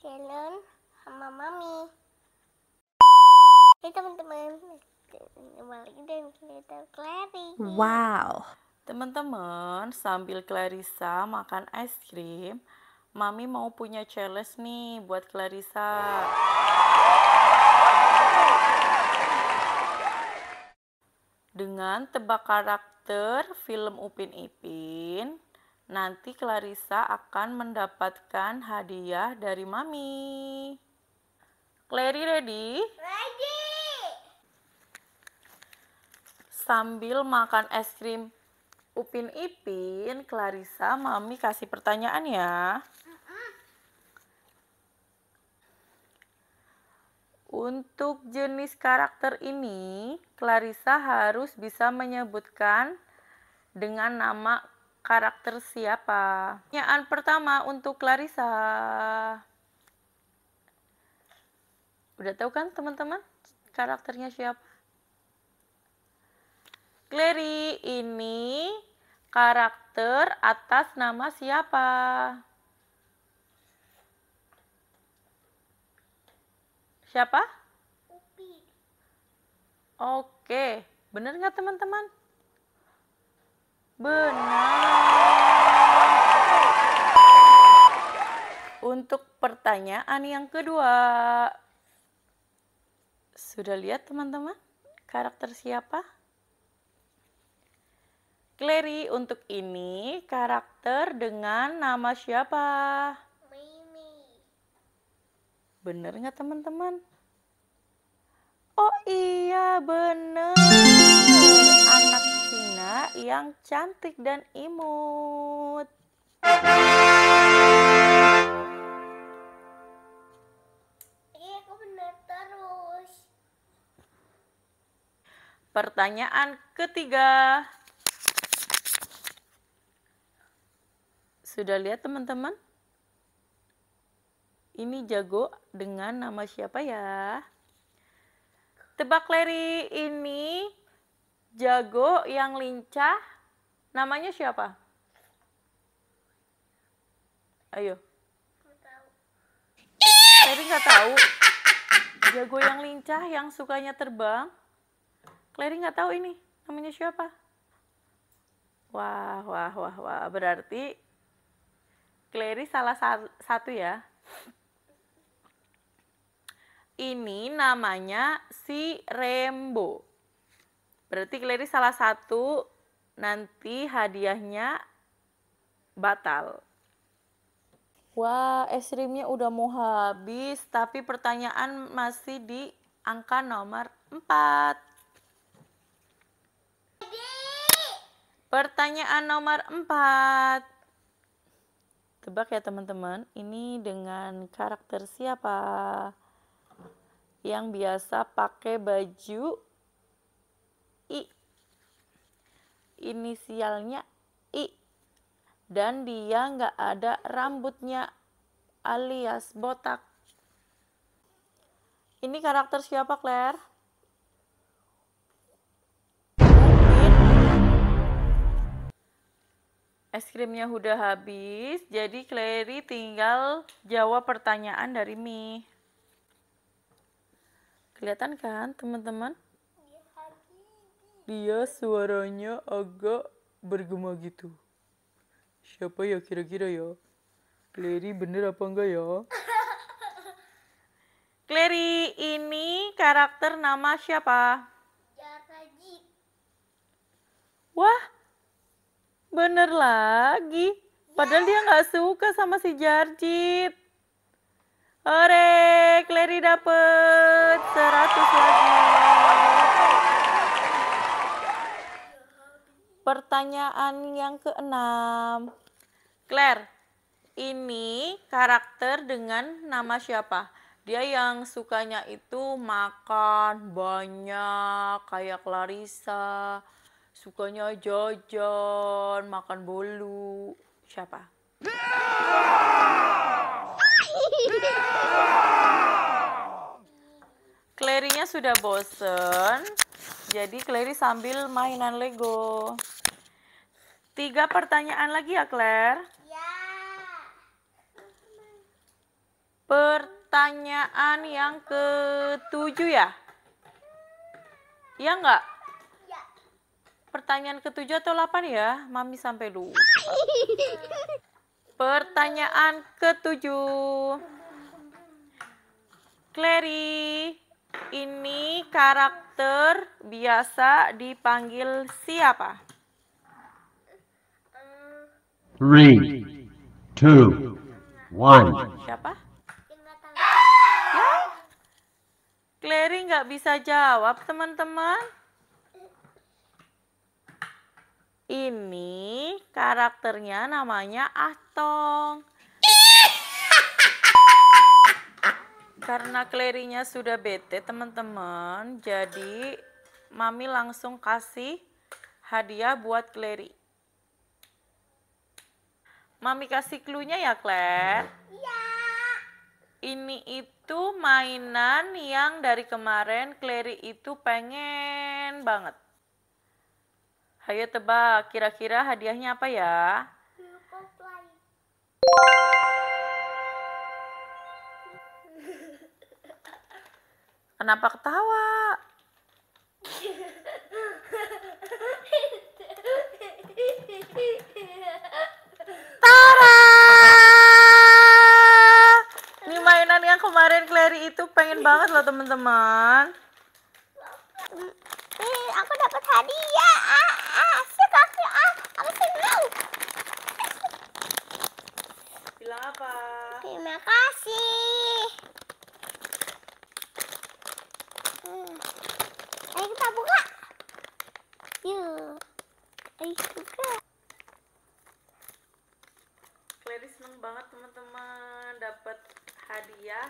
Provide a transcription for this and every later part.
Helen sama Mami. Hey teman-teman, kita Clary. Wow. Teman-teman, sambil Clarissa makan es krim, Mami mau punya challenge nih buat Clarissa. Dengan tebak karakter film Upin Ipin, Nanti Clarissa akan mendapatkan hadiah dari Mami. Clary ready? Ready. Sambil makan es krim Upin Ipin, Clarissa, Mami kasih pertanyaan ya. Untuk jenis karakter ini, Clarissa harus bisa menyebutkan dengan nama karakter siapa? Pertanyaan pertama untuk Clarissa. Udah tahu kan teman-teman karakternya siapa? Clary ini karakter atas nama siapa? Siapa? Upi. Oke, benar nggak teman-teman? Benar. Pertanyaan yang kedua. Sudah lihat teman-teman karakter siapa? Clary, untuk ini karakter dengan nama siapa? Mimi. Bener nggak teman-teman? Oh iya bener. Anak Cina yang cantik dan imut. Pertanyaan ketiga. Sudah lihat teman-teman? Ini jago dengan nama siapa ya? Tebak Leri ini jago yang lincah namanya siapa? Ayo. Leri nggak tahu. Jago yang lincah yang sukanya terbang Clary nggak tahu ini namanya siapa. Wah, wah, wah, wah. Berarti Clary salah satu ya. Ini namanya si Rembo. Berarti Clary salah satu nanti hadiahnya batal. Wah, es krimnya udah mau habis, tapi pertanyaan masih di angka nomor 4. Pertanyaan nomor 4. Tebak ya teman-teman, ini dengan karakter siapa? Yang biasa pakai baju I. Inisialnya I. Dan dia nggak ada rambutnya alias botak. Ini karakter siapa, Claire? Es krimnya udah habis, jadi Clary tinggal jawab pertanyaan dari Mi. Kelihatan kan, teman-teman? Dia suaranya agak bergema gitu. Siapa ya kira-kira ya? Clary bener apa enggak ya? Clary, ini karakter nama siapa? Wah, Bener lagi. Padahal dia nggak suka sama si Jarjit. Hore, Clary dapet 100 lagi. Pertanyaan yang keenam. Claire, ini karakter dengan nama siapa? Dia yang sukanya itu makan banyak kayak Clarissa, sukanya jajan, makan bolu. Siapa? Clary-nya sudah bosen, jadi Clary sambil mainan Lego. Tiga pertanyaan lagi ya, Claire? Ya. Pertanyaan yang ketujuh ya? Iya enggak. Pertanyaan ketujuh atau delapan ya? Mami sampai dulu. Pertanyaan ketujuh. Clary, ini karakter biasa dipanggil siapa? Three, two, one. Siapa? Ya. Clary nggak bisa jawab, teman-teman. Ini karakternya namanya Ahtong. Karena klerinya sudah bete teman-teman, jadi Mami langsung kasih hadiah buat kleri. Mami kasih klunya ya, Kler? Iya. Ini itu mainan yang dari kemarin Clary itu pengen banget. Ayo tebak, kira-kira hadiahnya apa ya? Kenapa ketawa? Tara! Ini mainan yang kemarin Clary itu pengen banget loh teman-teman. Clary seneng banget teman-teman dapat hadiah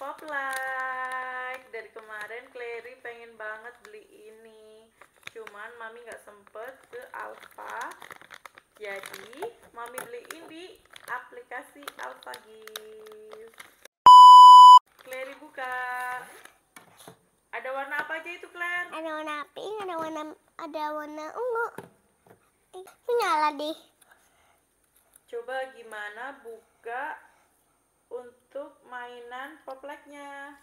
pop light dari kemarin Clary pengen banget beli ini cuman mami nggak sempet ke Alfa jadi mami beliin di aplikasi Alfa Gift Clary buka ada warna apa aja itu Clary? ada warna pink ada warna ada warna ungu ini nyala deh coba gimana buka untuk mainan popleknya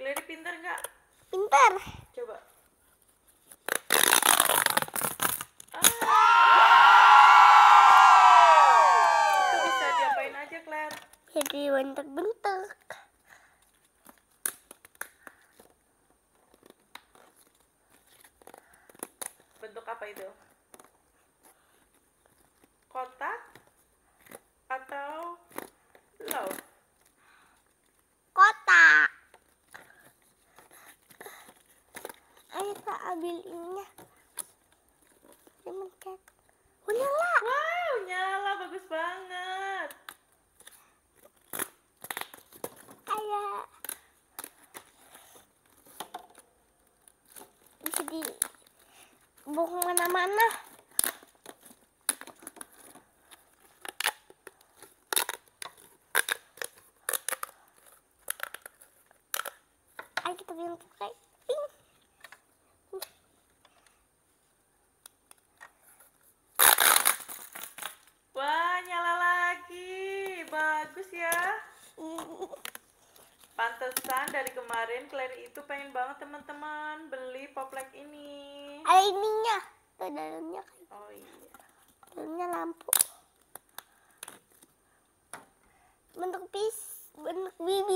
Clary pinter nggak? Pinter. Coba. Ah. bisa diapain aja, Claire? Jadi bentuk-bentuk. di buku mana-mana Pantesan dari kemarin Clary itu pengen banget teman-teman beli poplek ini. Ada ininya, ke dalamnya. Oh iya. Dalamnya lampu. Bentuk pis, bentuk bibir.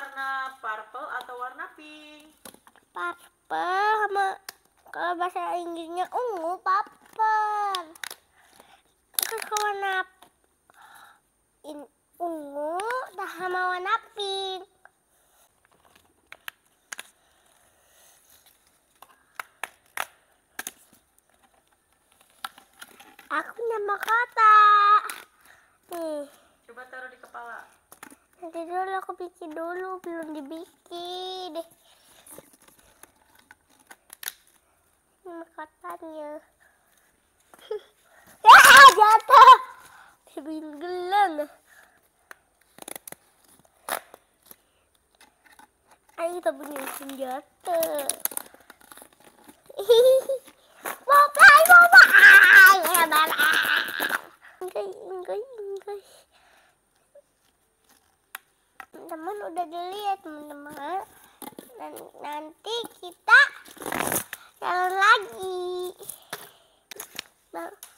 warna purple atau warna pink? Purple sama kalau bahasa Inggrisnya ungu purple. Terus kan warna in, ungu sama warna pink. Aku nama kata. Nih. Coba taruh di kepala nanti dulu aku bikin dulu belum dibikin deh ini katanya ah jatuh gelang ayo kita punya senjata mau play mau play enggak enggak enggak teman-teman udah dilihat teman-teman dan nanti kita jalan lagi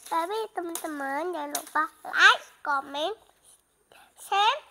tapi teman-teman jangan lupa like comment share